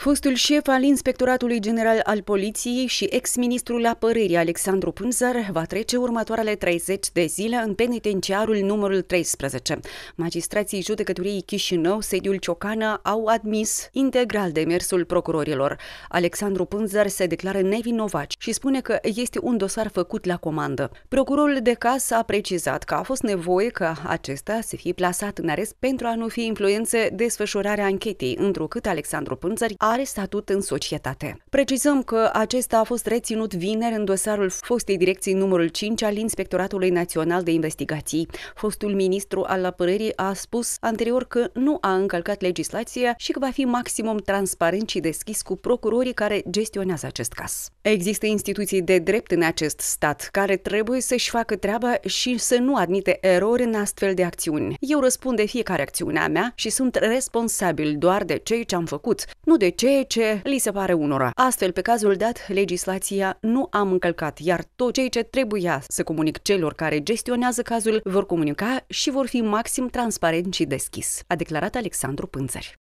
Fostul șef al Inspectoratului General al Poliției și ex-ministrul apărării Alexandru Pânzăr va trece următoarele 30 de zile în penitenciarul numărul 13. Magistrații judecătoriei Chișinău, sediul Ciocană, au admis integral demersul procurorilor. Alexandru Pânzăr se declară nevinovat și spune că este un dosar făcut la comandă. Procurorul de caz a precizat că a fost nevoie ca acesta să fie plasat în arest pentru a nu fi influențe desfășurarea anchetei, întrucât Alexandru Pânzăr a are statut în societate. Precizăm că acesta a fost reținut vineri în dosarul fostei direcții numărul 5 al Inspectoratului Național de Investigații. Fostul ministru al apărării a spus anterior că nu a încălcat legislația și că va fi maximum transparent și deschis cu procurorii care gestionează acest caz. Există instituții de drept în acest stat care trebuie să-și facă treaba și să nu admite erori în astfel de acțiuni. Eu răspund de fiecare acțiune a mea și sunt responsabil doar de ceea ce am făcut, nu de ceea ce li se pare unora. Astfel, pe cazul dat, legislația nu am încălcat, iar tot cei ce trebuia să comunic celor care gestionează cazul vor comunica și vor fi maxim transparent și deschis, a declarat Alexandru Pânțări.